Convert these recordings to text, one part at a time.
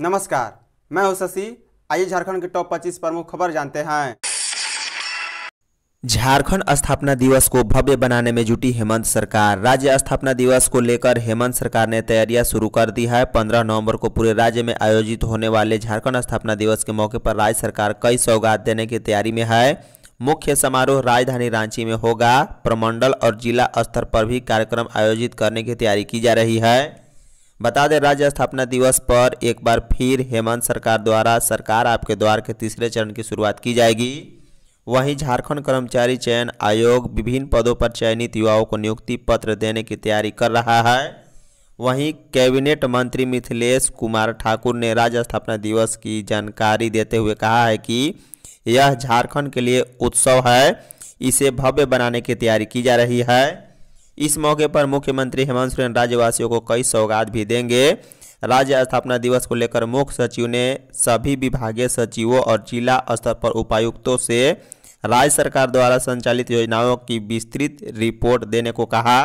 नमस्कार मैं हूं शशि आइए झारखंड के टॉप 25 प्रमुख खबर जानते हैं झारखंड स्थापना दिवस को भव्य बनाने में जुटी हेमंत सरकार राज्य स्थापना दिवस को लेकर हेमंत सरकार ने तैयारियां शुरू कर दी है 15 नवंबर को पूरे राज्य में आयोजित होने वाले झारखंड स्थापना दिवस के मौके पर राज्य सरकार कई सौगात देने की तैयारी में है मुख्य समारोह राजधानी रांची में होगा प्रमंडल और जिला स्तर पर भी कार्यक्रम आयोजित करने की तैयारी की जा रही है बता दें राज्य स्थापना दिवस पर एक बार फिर हेमंत सरकार द्वारा सरकार आपके द्वार के तीसरे चरण की शुरुआत की जाएगी वहीं झारखंड कर्मचारी चयन आयोग विभिन्न पदों पर चयनित युवाओं को नियुक्ति पत्र देने की तैयारी कर रहा है वहीं कैबिनेट मंत्री मिथिलेश कुमार ठाकुर ने राज्य स्थापना दिवस की जानकारी देते हुए कहा है कि यह झारखंड के लिए उत्सव है इसे भव्य बनाने की तैयारी की जा रही है इस मौके पर मुख्यमंत्री हेमंत सोरेन राज्यवासियों को कई सौगात भी देंगे राज्य स्थापना दिवस को लेकर मुख्य सचिव ने सभी विभागीय सचिवों और जिला स्तर पर उपायुक्तों से राज्य सरकार द्वारा संचालित योजनाओं की विस्तृत रिपोर्ट देने को कहा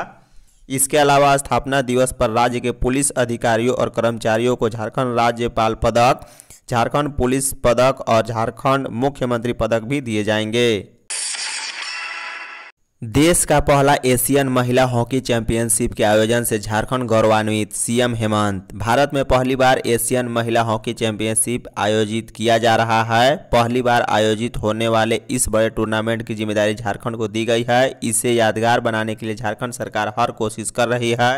इसके अलावा स्थापना दिवस पर राज्य के पुलिस अधिकारियों और कर्मचारियों को झारखंड राज्यपाल पदक झारखंड पुलिस पदक और झारखंड मुख्यमंत्री पदक भी दिए जाएंगे देश का पहला एशियन महिला हॉकी चैंपियनशिप के आयोजन से झारखंड गौरवान्वित सीएम हेमंत भारत में पहली बार एशियन महिला हॉकी चैंपियनशिप आयोजित किया जा रहा है पहली बार आयोजित होने वाले इस बड़े टूर्नामेंट की जिम्मेदारी झारखंड को दी गई है इसे यादगार बनाने के लिए झारखंड सरकार हर कोशिश कर रही है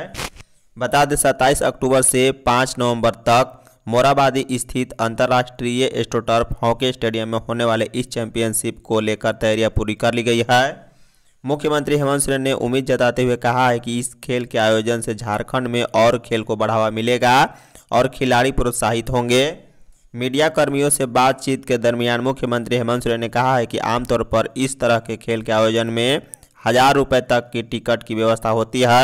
बता दें सत्ताईस अक्टूबर से पाँच नवम्बर तक मोराबादी स्थित अंतर्राष्ट्रीय एस्टोटर्फ हॉकी स्टेडियम में होने वाले इस चैंपियनशिप को लेकर तैयारियां पूरी कर ली गई है मुख्यमंत्री हेमंत सोरेन ने उम्मीद जताते हुए कहा है कि इस खेल के आयोजन से झारखंड में और खेल को बढ़ावा मिलेगा और खिलाड़ी प्रोत्साहित होंगे मीडिया कर्मियों से बातचीत के दरमियान मुख्यमंत्री हेमंत सोरेन ने कहा है कि आमतौर पर इस तरह के खेल के आयोजन में हजार रुपये तक की टिकट की व्यवस्था होती है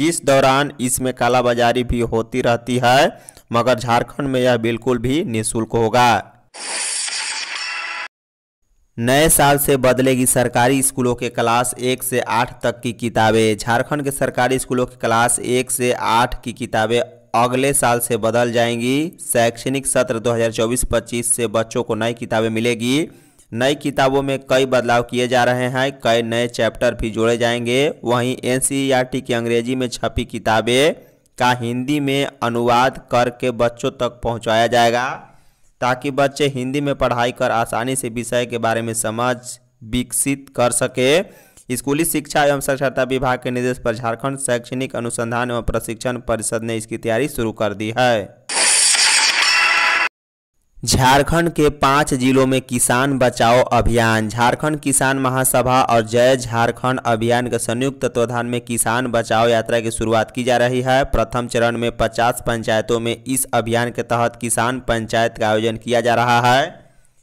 जिस दौरान इसमें कालाबाजारी भी होती रहती है मगर झारखंड में यह बिल्कुल भी निःशुल्क होगा नए साल से बदलेगी सरकारी स्कूलों के क्लास एक से आठ तक की किताबें झारखंड के सरकारी स्कूलों की क्लास एक से आठ की किताबें अगले साल से बदल जाएंगी शैक्षणिक सत्र 2024-25 से बच्चों को नई किताबें मिलेगी नई किताबों में कई बदलाव किए जा रहे हैं कई नए चैप्टर भी जोड़े जाएंगे वहीं एन की अंग्रेजी में छपी किताबें का हिंदी में अनुवाद करके बच्चों तक पहुंचाया जाएगा ताकि बच्चे हिंदी में पढ़ाई कर आसानी से विषय के बारे में समझ विकसित कर सके स्कूली शिक्षा एवं साक्षरता विभाग के निर्देश पर झारखंड शैक्षणिक अनुसंधान एवं प्रशिक्षण परिषद ने इसकी तैयारी शुरू कर दी है झारखंड के पाँच जिलों में किसान बचाओ अभियान झारखंड किसान महासभा और जय झारखंड अभियान के संयुक्त तत्वाधान में किसान बचाओ यात्रा की शुरुआत की जा रही है प्रथम चरण में 50 पंचायतों में इस अभियान के तहत किसान पंचायत का आयोजन किया जा रहा है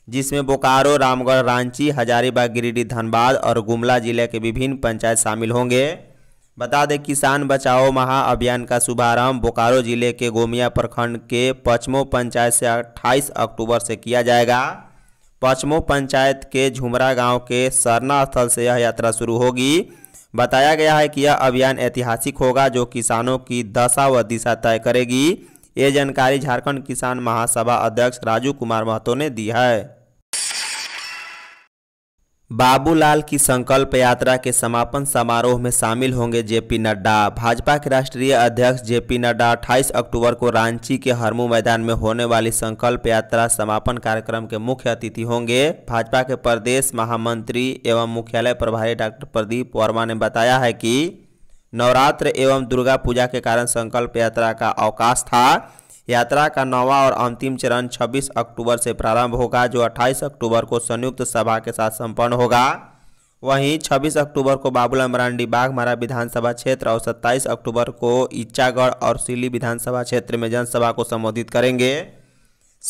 जिसमें बोकारो रामगढ़ रांची हजारीबाग गिरिडीह धनबाद और गुमला जिले के विभिन्न पंचायत शामिल होंगे बता दें किसान बचाओ महा अभियान का शुभारंभ बोकारो जिले के गोमिया प्रखंड के पचमो पंचायत से 28 अक्टूबर से किया जाएगा पचमो पंचायत के झुमरा गांव के सरना स्थल से यह यात्रा शुरू होगी बताया गया है कि यह अभियान ऐतिहासिक होगा जो किसानों की दशा व दिशा तय करेगी ये जानकारी झारखंड किसान महासभा अध्यक्ष राजू कुमार महतो ने दी है बाबूलाल की संकल्प यात्रा के समापन समारोह में शामिल होंगे जेपी नड्डा भाजपा के राष्ट्रीय अध्यक्ष जेपी नड्डा 28 अक्टूबर को रांची के हरमू मैदान में होने वाली संकल्प यात्रा समापन कार्यक्रम के मुख्य अतिथि होंगे भाजपा के प्रदेश महामंत्री एवं मुख्यालय प्रभारी डॉक्टर प्रदीप वर्मा ने बताया है कि नवरात्र एवं दुर्गा पूजा के कारण संकल्प यात्रा का अवकाश था यात्रा का नवा और अंतिम चरण 26 अक्टूबर से प्रारंभ होगा जो 28 अक्टूबर को संयुक्त सभा के साथ संपन्न होगा वहीं 26 अक्टूबर को बाबूलाल मरांडी बाघमारा विधानसभा क्षेत्र और 27 अक्टूबर को इच्छागढ़ और सिली विधानसभा क्षेत्र में जनसभा को संबोधित करेंगे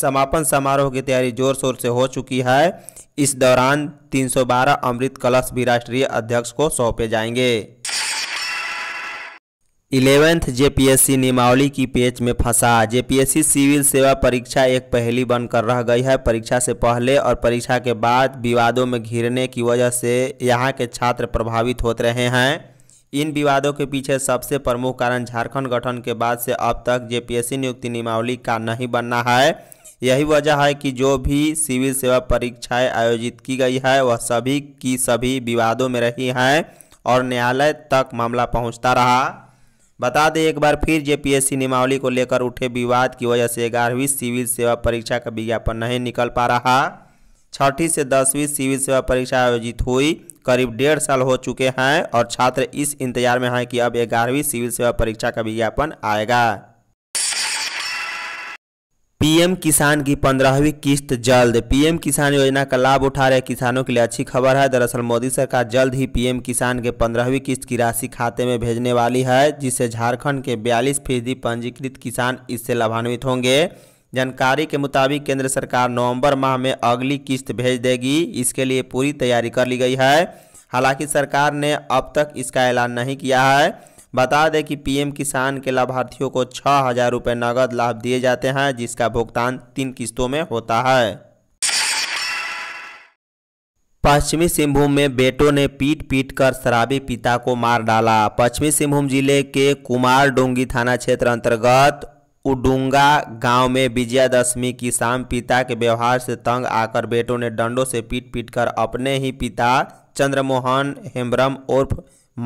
समापन समारोह की तैयारी जोर शोर से हो चुकी है इस दौरान 312 अमृत कलश भी राष्ट्रीय अध्यक्ष को सौंपे जाएंगे इलेवेंथ जेपीएससी नियमावली की पेच में फंसा जेपीएससी सिविल सेवा परीक्षा एक पहली बनकर रह गई है परीक्षा से पहले और परीक्षा के बाद विवादों में घिरने की वजह से यहां के छात्र प्रभावित होते रहे हैं इन विवादों के पीछे सबसे प्रमुख कारण झारखंड गठन के बाद से अब तक जेपीएससी नियुक्ति नियमावली का नहीं बनना है यही वजह है कि जो भी सिविल सेवा परीक्षाएँ आयोजित की गई है वह सभी की सभी विवादों में रही हैं और न्यायालय तक मामला पहुँचता रहा बता दें एक बार फिर जेपीएससी नियमावली को लेकर उठे विवाद की वजह से ग्यारहवीं सिविल सेवा परीक्षा का विज्ञापन नहीं निकल पा रहा छठी से दसवीं सिविल सेवा परीक्षा आयोजित हुई करीब डेढ़ साल हो चुके हैं और छात्र इस इंतजार में हैं कि अब ग्यारहवीं सिविल सेवा परीक्षा का विज्ञापन आएगा पीएम किसान की पंद्रहवीं किस्त जल्द पीएम किसान योजना का लाभ उठा रहे किसानों के लिए अच्छी खबर है दरअसल मोदी सरकार जल्द ही पीएम किसान के पंद्रहवीं किस्त की राशि खाते में भेजने वाली है जिससे झारखंड के बयालीस फीसदी पंजीकृत किसान इससे लाभान्वित होंगे जानकारी के मुताबिक केंद्र सरकार नवंबर माह में अगली किस्त भेज देगी इसके लिए पूरी तैयारी कर ली गई है हालांकि सरकार ने अब तक इसका ऐलान नहीं किया है बता दें कि पीएम किसान के लाभार्थियों को छः हज़ार रुपये नगद लाभ दिए जाते हैं जिसका भुगतान तीन किस्तों में होता है पश्चिमी सिंहभूम में बेटों ने पीट पीट कर शराबी पिता को मार डाला पश्चिमी सिंहभूम जिले के कुमार डोंगी थाना क्षेत्र अंतर्गत उडुंगा गांव में विजयादशमी की शाम पिता के व्यवहार से तंग आकर बेटों ने डंडों से पीट पीट कर अपने ही पिता चंद्रमोहन हेम्ब्रम उर्फ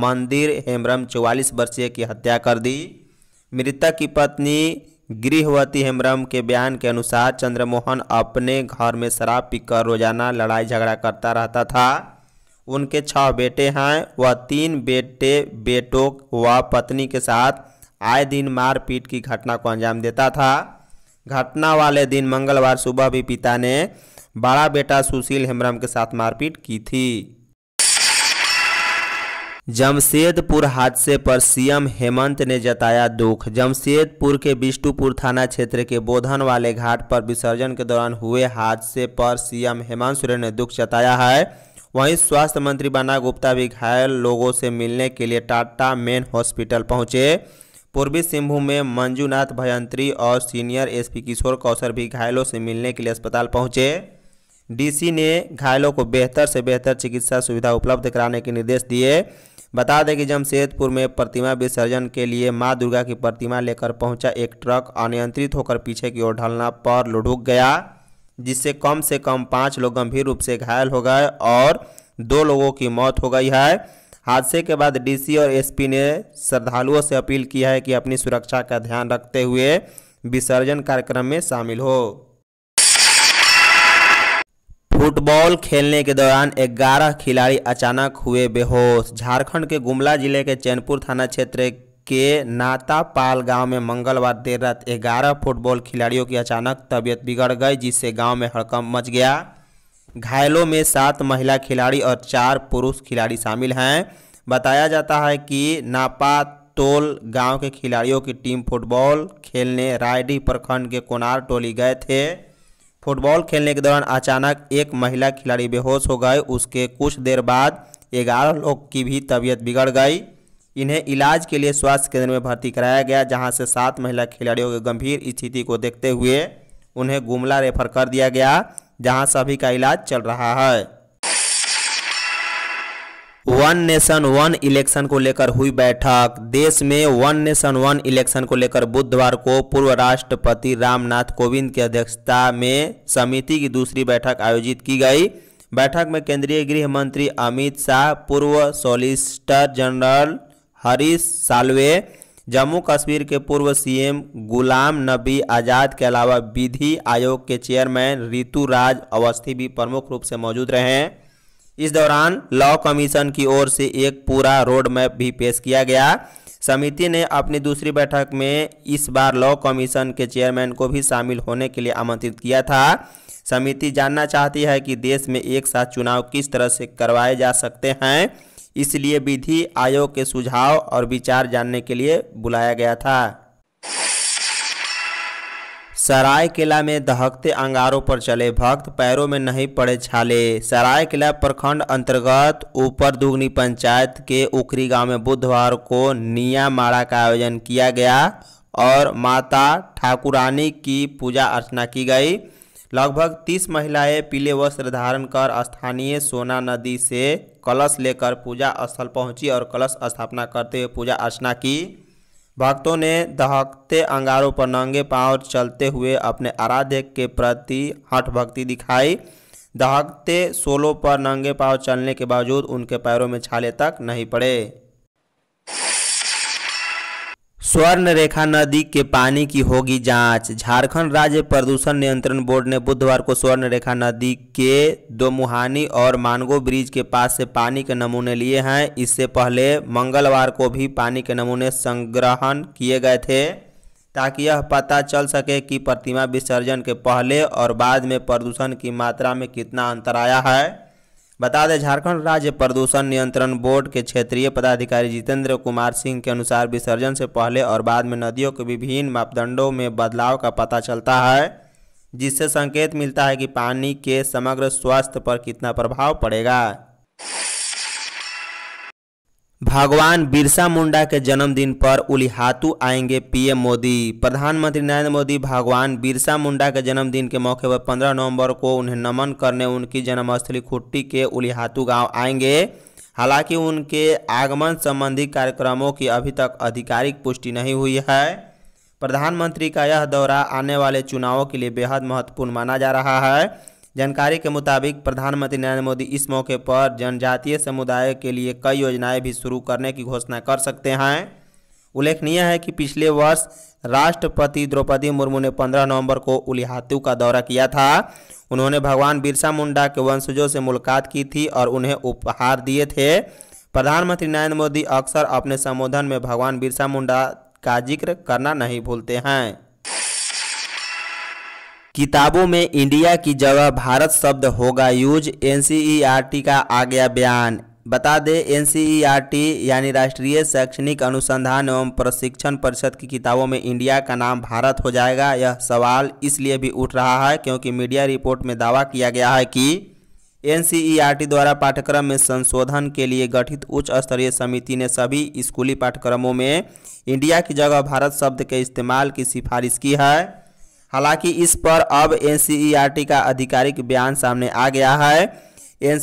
मंदिर हेमरम चौवालीस वर्षीय की हत्या कर दी मृतक की पत्नी गृहवती हेमरम के बयान के अनुसार चंद्रमोहन अपने घर में शराब पीकर रोजाना लड़ाई झगड़ा करता रहता था उनके छह बेटे हैं वह तीन बेटे बेटों व पत्नी के साथ आए दिन मारपीट की घटना को अंजाम देता था घटना वाले दिन मंगलवार सुबह भी पिता ने बड़ा बेटा सुशील हेमरम के साथ मारपीट की थी जमशेदपुर हादसे पर सीएम हेमंत ने जताया दुख जमशेदपुर के बिष्टुपुर थाना क्षेत्र के बोधन वाले घाट पर विसर्जन के दौरान हुए हादसे पर सीएम हेमंत सोरेन ने दुख जताया है वहीं स्वास्थ्य मंत्री बना गुप्ता भी घायल लोगों से मिलने के लिए टाटा मेन हॉस्पिटल पहुंचे पूर्वी सिंहभूम में मंजूनाथ भयंत्री और सीनियर एसपी किशोर कौशल भी घायलों से मिलने के लिए अस्पताल पहुंचे डीसी ने घायलों को बेहतर से बेहतर चिकित्सा सुविधा उपलब्ध कराने के निर्देश दिए बता दें कि जमशेदपुर में प्रतिमा विसर्जन के लिए मां दुर्गा की प्रतिमा लेकर पहुंचा एक ट्रक अनियंत्रित होकर पीछे की ओर ढलना पर लुढ़क गया जिससे कम से कम पाँच लोग गंभीर रूप से घायल हो गए और दो लोगों की मौत हो गई है हादसे के बाद डीसी और एसपी ने श्रद्धालुओं से अपील की है कि अपनी सुरक्षा का ध्यान रखते हुए विसर्जन कार्यक्रम में शामिल हो फुटबॉल खेलने के दौरान 11 खिलाड़ी अचानक हुए बेहोश झारखंड के गुमला जिले के चैनपुर थाना क्षेत्र के नातापाल गांव में मंगलवार देर रात 11 फुटबॉल खिलाड़ियों की अचानक तबीयत बिगड़ गई जिससे गांव में हड़कंप मच गया घायलों में सात महिला खिलाड़ी और चार पुरुष खिलाड़ी शामिल हैं बताया जाता है कि नापा टोल के खिलाड़ियों की टीम फुटबॉल खेलने रायडी प्रखंड के कोनार टोली गए थे फुटबॉल खेलने के दौरान अचानक एक महिला खिलाड़ी बेहोश हो गए उसके कुछ देर बाद ग्यारह लोग की भी तबीयत बिगड़ गई इन्हें इलाज के लिए स्वास्थ्य केंद्र में भर्ती कराया गया जहां से सात महिला खिलाड़ियों की गंभीर स्थिति को देखते हुए उन्हें गुमला रेफर कर दिया गया जहां सभी का इलाज चल रहा है वन नेशन वन इलेक्शन को लेकर हुई बैठक देश में वन नेशन वन इलेक्शन को लेकर बुधवार को पूर्व राष्ट्रपति रामनाथ कोविंद की अध्यक्षता में समिति की दूसरी बैठक आयोजित की गई बैठक में केंद्रीय गृह मंत्री अमित शाह पूर्व सॉलिसिटर जनरल हरीश सालवे जम्मू कश्मीर के पूर्व सीएम गुलाम नबी आज़ाद के अलावा विधि आयोग के चेयरमैन ऋतुराज अवस्थी भी प्रमुख रूप से मौजूद रहे हैं इस दौरान लॉ कमीशन की ओर से एक पूरा रोड मैप भी पेश किया गया समिति ने अपनी दूसरी बैठक में इस बार लॉ कमीशन के चेयरमैन को भी शामिल होने के लिए आमंत्रित किया था समिति जानना चाहती है कि देश में एक साथ चुनाव किस तरह से करवाए जा सकते हैं इसलिए विधि आयोग के सुझाव और विचार जानने के लिए बुलाया गया था सराय किला में दहकते अंगारों पर चले भक्त पैरों में नहीं पड़े छाले सराय किला प्रखंड अंतर्गत ऊपर दुगनी पंचायत के उखरी गांव में बुधवार को निया माड़ा का आयोजन किया गया और माता ठाकुरानी की पूजा अर्चना की गई लगभग तीस महिलाएं पीले वस्त्र धारण कर स्थानीय सोना नदी से कलश लेकर पूजा स्थल पहुंची और कलश स्थापना करते हुए पूजा अर्चना की भक्तों ने दहकते अंगारों पर नंगे पांव चलते हुए अपने आराध्य के प्रति हठ भक्ति दिखाई दहकते सोलों पर नंगे पांव चलने के बावजूद उनके पैरों में छाले तक नहीं पड़े स्वर्ण रेखा नदी के पानी की होगी जांच झारखंड राज्य प्रदूषण नियंत्रण बोर्ड ने बुधवार को स्वर्ण रेखा नदी के दोमुहानी और मानगो ब्रिज के पास से पानी के नमूने लिए हैं इससे पहले मंगलवार को भी पानी के नमूने संग्रहण किए गए थे ताकि यह पता चल सके कि प्रतिमा विसर्जन के पहले और बाद में प्रदूषण की मात्रा में कितना अंतर आया है बता दें झारखंड राज्य प्रदूषण नियंत्रण बोर्ड के क्षेत्रीय पदाधिकारी जितेंद्र कुमार सिंह के अनुसार विसर्जन से पहले और बाद में नदियों के विभिन्न मापदंडों में बदलाव का पता चलता है जिससे संकेत मिलता है कि पानी के समग्र स्वास्थ्य पर कितना प्रभाव पड़ेगा भगवान बिरसा मुंडा के जन्मदिन पर उलिहातु आएंगे पीएम मोदी प्रधानमंत्री नरेंद्र मोदी भगवान बिरसा मुंडा के जन्मदिन के मौके पर 15 नवंबर को उन्हें नमन करने उनकी जन्मस्थली खुट्टी के उलिहातु गांव आएंगे हालांकि उनके आगमन संबंधी कार्यक्रमों की अभी तक आधिकारिक पुष्टि नहीं हुई है प्रधानमंत्री का यह दौरा आने वाले चुनावों के लिए बेहद महत्वपूर्ण माना जा रहा है जानकारी के मुताबिक प्रधानमंत्री नरेंद्र मोदी इस मौके पर जनजातीय समुदाय के लिए कई योजनाएं भी शुरू करने की घोषणा कर सकते हैं उल्लेखनीय है कि पिछले वर्ष राष्ट्रपति द्रौपदी मुर्मू ने 15 नवंबर को उलिहातु का दौरा किया था उन्होंने भगवान बिरसा मुंडा के वंशजों से मुलाकात की थी और उन्हें उपहार दिए थे प्रधानमंत्री नरेंद्र मोदी अक्सर अपने संबोधन में भगवान बिरसा मुंडा का जिक्र करना नहीं भूलते हैं किताबों में इंडिया की जगह भारत शब्द होगा यूज एनसीईआरटी का आ गया बयान बता दें एनसीईआरटी यानी राष्ट्रीय शैक्षणिक अनुसंधान एवं प्रशिक्षण परिषद की किताबों में इंडिया का नाम भारत हो जाएगा यह सवाल इसलिए भी उठ रहा है क्योंकि मीडिया रिपोर्ट में दावा किया गया है कि एनसीईआरटी द्वारा पाठ्यक्रम में संशोधन के लिए गठित उच्च स्तरीय समिति ने सभी स्कूली पाठ्यक्रमों में इंडिया की जगह भारत शब्द के इस्तेमाल की सिफारिश की है हालांकि इस पर अब एन का आधिकारिक बयान सामने आ गया है एन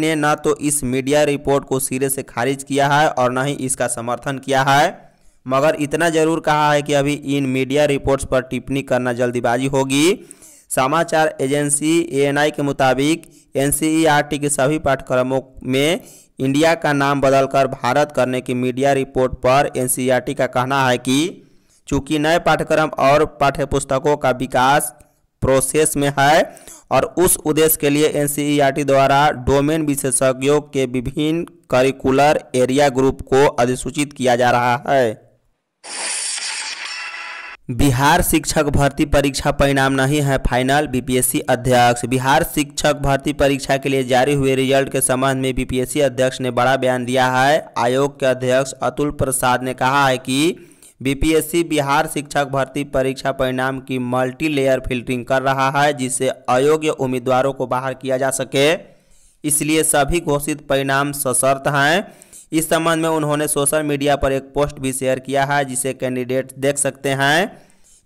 ने न तो इस मीडिया रिपोर्ट को सिरे से खारिज किया है और न ही इसका समर्थन किया है मगर इतना जरूर कहा है कि अभी इन मीडिया रिपोर्ट्स पर टिप्पणी करना जल्दीबाजी होगी समाचार एजेंसी एएनआई के मुताबिक एन के सभी पाठ्यक्रमों में इंडिया का नाम बदलकर भारत करने की मीडिया रिपोर्ट पर एन का कहना है कि चूंकि नए पाठ्यक्रम और पाठ्यपुस्तकों का विकास प्रोसेस में है और उस उद्देश्य के लिए एन e e द्वारा डोमेन विशेषज्ञों के विभिन्न करिकुलर एरिया ग्रुप को अधिसूचित किया जा रहा है बिहार शिक्षक भर्ती परीक्षा परिणाम नहीं है फाइनल बीपीएससी अध्यक्ष बिहार शिक्षक भर्ती परीक्षा के लिए जारी हुए रिजल्ट के संबंध में बीपीएससी अध्यक्ष ने बड़ा बयान दिया है आयोग के अध्यक्ष अतुल प्रसाद ने कहा है कि बीपीएससी बिहार शिक्षक भर्ती परीक्षा परिणाम की मल्टी लेयर फिल्टरिंग कर रहा है जिससे अयोग्य उम्मीदवारों को बाहर किया जा सके इसलिए सभी घोषित परिणाम सशर्त हैं इस संबंध में उन्होंने सोशल मीडिया पर एक पोस्ट भी शेयर किया है जिसे कैंडिडेट देख सकते हैं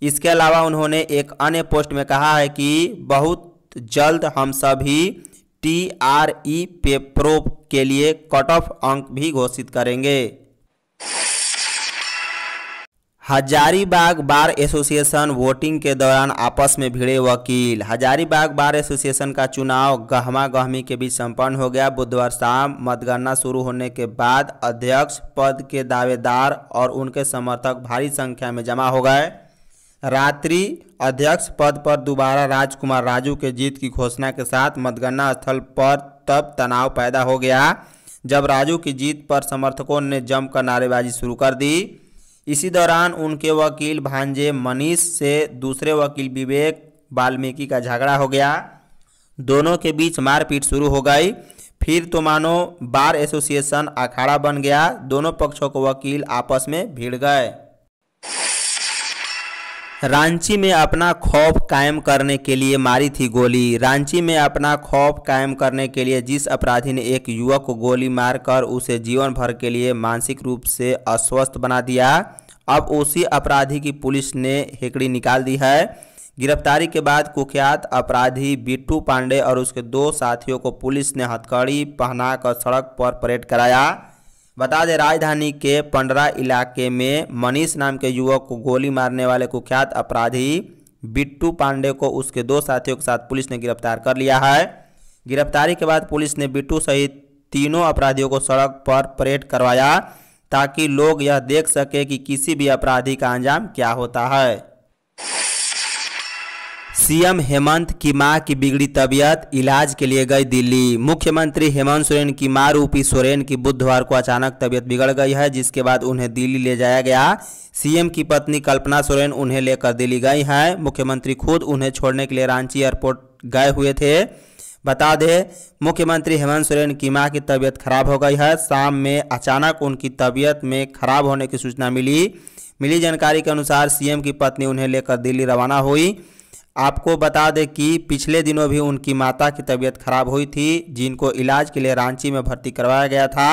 इसके अलावा उन्होंने एक अन्य पोस्ट में कहा है कि बहुत जल्द हम सभी टी आर ई पेपरों के लिए कट ऑफ अंक भी घोषित करेंगे हजारीबाग बार एसोसिएशन वोटिंग के दौरान आपस में भिड़े वकील हजारीबाग बार एसोसिएशन का चुनाव गहमा गहमी के बीच संपन्न हो गया बुधवार शाम मतगणना शुरू होने के बाद अध्यक्ष पद के दावेदार और उनके समर्थक भारी संख्या में जमा हो गए रात्रि अध्यक्ष पद पर दोबारा राजकुमार राजू के जीत की घोषणा के साथ मतगणना स्थल पर तब तनाव पैदा हो गया जब राजू की जीत पर समर्थकों ने जमकर नारेबाजी शुरू कर दी इसी दौरान उनके वकील भांजे मनीष से दूसरे वकील विवेक वाल्मीकि का झगड़ा हो गया दोनों के बीच मारपीट शुरू हो गई फिर तो मानो बार एसोसिएशन अखाड़ा बन गया दोनों पक्षों के वकील आपस में भिड़ गए रांची में अपना खौफ कायम करने के लिए मारी थी गोली रांची में अपना खौफ कायम करने के लिए जिस अपराधी ने एक युवक को गोली मारकर उसे जीवन भर के लिए मानसिक रूप से अस्वस्थ बना दिया अब उसी अपराधी की पुलिस ने हेकड़ी निकाल दी है गिरफ्तारी के बाद कुख्यात अपराधी बिट्टू पांडे और उसके दो साथियों को पुलिस ने हथकड़ी पहनाकर सड़क पर परेड कराया बता दें राजधानी के पंडरा इलाके में मनीष नाम के युवक को गोली मारने वाले कुख्यात अपराधी बिट्टू पांडे को उसके दो साथियों के साथ पुलिस ने गिरफ्तार कर लिया है गिरफ्तारी के बाद पुलिस ने बिट्टू सहित तीनों अपराधियों को सड़क पर परेड करवाया ताकि लोग यह देख सके कि किसी भी अपराधी का अंजाम क्या होता है सीएम हेमंत की मां की बिगड़ी तबीयत इलाज के लिए गई दिल्ली मुख्यमंत्री हेमंत सोरेन की मां रूपी सोरेन की बुधवार को अचानक तबीयत बिगड़ गई है जिसके बाद उन्हें दिल्ली ले जाया गया सीएम की पत्नी कल्पना सोरेन उन्हें लेकर दिल्ली गई हैं मुख्यमंत्री खुद उन्हें छोड़ने के लिए रांची एयरपोर्ट गए हुए थे बता दें मुख्यमंत्री हेमंत सोरेन की माँ की तबीयत खराब हो गई है शाम में अचानक उनकी तबीयत में खराब होने की सूचना मिली मिली जानकारी के अनुसार सीएम की पत्नी उन्हें लेकर दिल्ली रवाना हुई आपको बता दें कि पिछले दिनों भी उनकी माता की तबीयत खराब हुई थी जिनको इलाज के लिए रांची में भर्ती करवाया गया था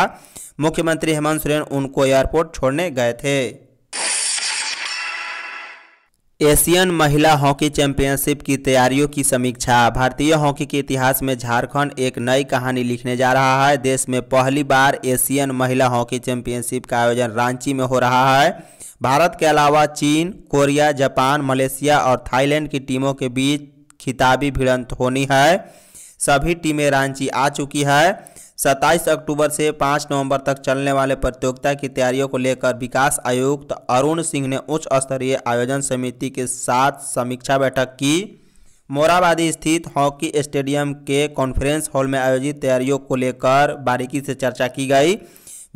मुख्यमंत्री हेमंत सोरेन उनको एयरपोर्ट छोड़ने गए थे एशियन महिला हॉकी चैंपियनशिप की तैयारियों की समीक्षा भारतीय हॉकी के इतिहास में झारखंड एक नई कहानी लिखने जा रहा है देश में पहली बार एशियन महिला हॉकी चैंपियनशिप का आयोजन रांची में हो रहा है भारत के अलावा चीन कोरिया जापान मलेशिया और थाईलैंड की टीमों के बीच खिताबी भिड़ंत होनी है सभी टीमें रांची आ चुकी है सत्ताईस अक्टूबर से पाँच नवंबर तक चलने वाले प्रतियोगिता की तैयारियों को लेकर विकास आयुक्त अरुण सिंह ने उच्च स्तरीय आयोजन समिति के साथ समीक्षा बैठक की मोराबादी स्थित हॉकी स्टेडियम के कॉन्फ्रेंस हॉल में आयोजित तैयारियों को लेकर बारीकी से चर्चा की गई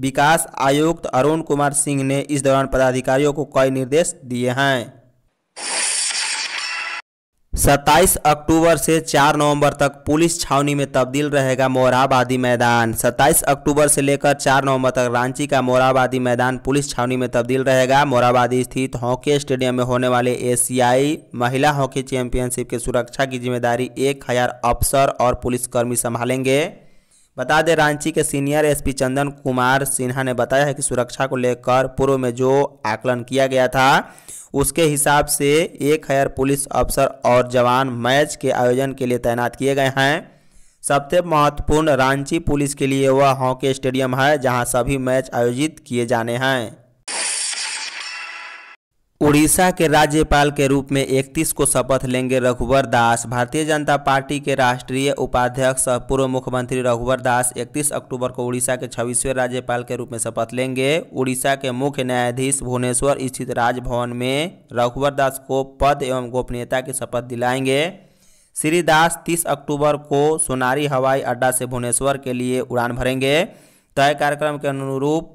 विकास आयुक्त अरुण कुमार सिंह ने इस दौरान पदाधिकारियों को कई निर्देश दिए हैं सत्ताईस अक्टूबर से 4 नवंबर तक पुलिस छावनी में तब्दील रहेगा मोराबादी मैदान 27 अक्टूबर से लेकर 4 नवंबर तक रांची का मोराबादी मैदान पुलिस छावनी में तब्दील रहेगा मोराबादी स्थित हॉकी स्टेडियम में होने वाले एशियाई महिला हॉकी चैंपियनशिप की सुरक्षा की जिम्मेदारी एक हजार अफसर और पुलिसकर्मी संभालेंगे बता दें रांची के सीनियर एसपी चंदन कुमार सिन्हा ने बताया है कि सुरक्षा को लेकर पूर्व में जो आकलन किया गया था उसके हिसाब से एक हज़ार पुलिस अफसर और जवान मैच के आयोजन के लिए तैनात किए गए हैं सबसे महत्वपूर्ण रांची पुलिस के लिए वह हॉकी स्टेडियम है जहां सभी मैच आयोजित किए जाने हैं उड़ीसा के राज्यपाल के रूप में 31 को शपथ लेंगे रघुवर दास भारतीय जनता पार्टी के राष्ट्रीय उपाध्यक्ष और पूर्व मुख्यमंत्री रघुवर दास 31 अक्टूबर को उड़ीसा के छब्बीसवें राज्यपाल के रूप में शपथ लेंगे उड़ीसा के मुख्य न्यायाधीश भुवनेश्वर स्थित राजभवन में रघुवर दास को पद एवं गोपनीयता की शपथ दिलाएंगे श्री दास तीस अक्टूबर को सोनारी हवाई अड्डा से भुवनेश्वर के लिए उड़ान भरेंगे तय कार्यक्रम के अनुरूप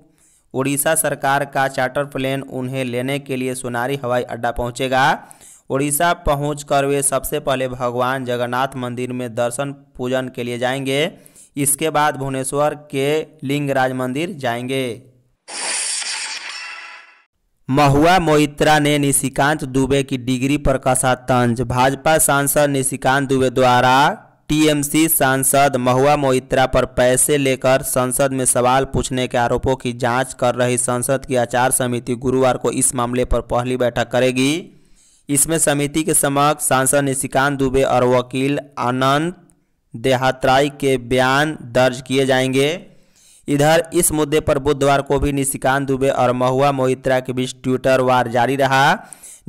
उड़ीसा सरकार का चार्टर प्लेन उन्हें लेने के लिए सोनारी हवाई अड्डा पहुंचेगा उड़ीसा पहुंचकर वे सबसे पहले भगवान जगन्नाथ मंदिर में दर्शन पूजन के लिए जाएंगे इसके बाद भुवनेश्वर के लिंगराज मंदिर जाएंगे महुआ मोइत्रा ने निशिकांत दुबे की डिग्री पर कसा तंज भाजपा सांसद निशिकांत दुबे द्वारा टीएमसी सांसद महुआ मोइत्रा पर पैसे लेकर संसद में सवाल पूछने के आरोपों की जांच कर रही संसद की आचार समिति गुरुवार को इस मामले पर पहली बैठक करेगी इसमें समिति के समक्ष सांसद निशिकांत दुबे और वकील अनंत देहात्राई के बयान दर्ज किए जाएंगे इधर इस मुद्दे पर बुधवार को भी निशिकांत दुबे और महुआ मोहित्रा के बीच ट्विटर वार जारी रहा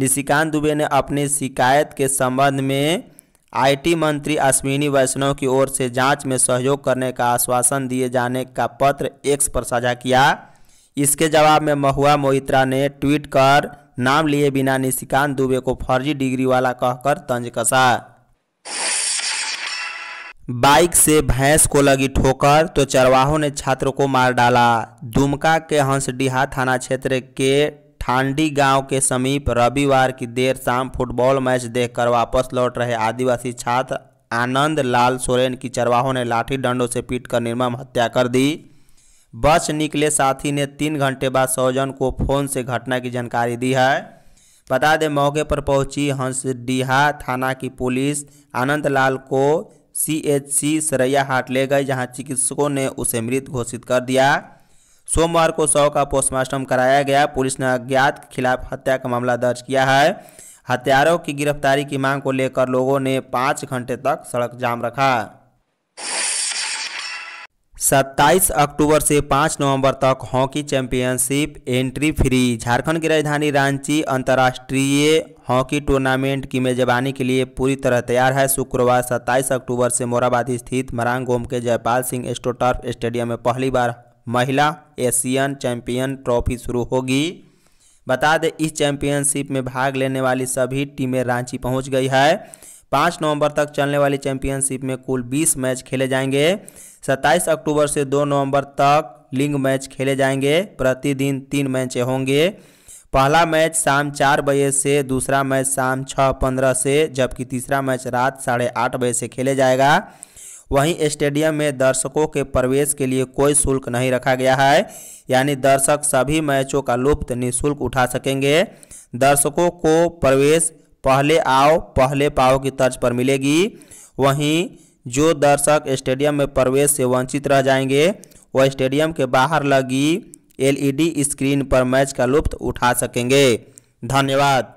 निशिकांत दुबे ने अपनी शिकायत के संबंध में आईटी मंत्री अश्विनी वैष्णव की ओर से जांच में सहयोग करने का आश्वासन दिए जाने का पत्र एक्स पर साझा किया इसके जवाब में महुआ मोहित्रा ने ट्वीट कर नाम लिए बिना निशिकांत दुबे को फर्जी डिग्री वाला कहकर तंज कसा बाइक से भैंस को लगी ठोकर तो चरवाहों ने छात्र को मार डाला दुमका के हंसडीहा थाना क्षेत्र के ठांडी गांव के समीप रविवार की देर शाम फुटबॉल मैच देखकर वापस लौट रहे आदिवासी छात्र आनंद लाल सोरेन की चरवाहों ने लाठी डंडों से पीटकर निर्मम हत्या कर दी बस निकले साथी ने तीन घंटे बाद सौजन को फोन से घटना की जानकारी दी है बता दें मौके पर पहुंची हंसडीहा थाना की पुलिस आनंद लाल को सी एच सी सरैया हाट ले गए जहां चिकित्सकों ने उसे मृत घोषित कर दिया सोमवार को शव का पोस्टमार्टम कराया गया पुलिस ने अज्ञात के खिलाफ हत्या का मामला दर्ज किया है हत्यारों की गिरफ्तारी की मांग को लेकर लोगों ने पाँच घंटे तक सड़क जाम रखा 27 अक्टूबर से 5 नवंबर तक hockey championship entry free Jharkhand की राजधानी रांची अंतर्राष्ट्रीय हॉकी टूर्नामेंट की मेजबानी के लिए पूरी तरह तैयार है शुक्रवार 27 अक्टूबर से मोराबादी स्थित मरांग गोम के जयपाल सिंह एस्टोटर्फ स्टेडियम में पहली बार महिला एशियन चैंपियन ट्रॉफी शुरू होगी बता दें इस चैंपियनशिप में भाग लेने वाली सभी टीमें रांची पहुंच गई है पाँच नवंबर तक चलने वाली चैंपियनशिप में कुल बीस मैच खेले जाएंगे सत्ताईस अक्टूबर से दो नवंबर तक लिंग मैच खेले जाएंगे प्रतिदिन तीन मैचें होंगे पहला मैच शाम चार बजे से दूसरा मैच शाम छः पंद्रह से जबकि तीसरा मैच रात साढ़े आठ बजे से खेले जाएगा वहीं स्टेडियम में दर्शकों के प्रवेश के लिए कोई शुल्क नहीं रखा गया है यानी दर्शक सभी मैचों का लुप्त निःशुल्क उठा सकेंगे दर्शकों को प्रवेश पहले आओ पहले पाओ की तर्ज पर मिलेगी वहीं जो दर्शक स्टेडियम में प्रवेश से वंचित रह जाएंगे वह स्टेडियम के बाहर लगी एलईडी स्क्रीन पर मैच का लुप्त उठा सकेंगे धन्यवाद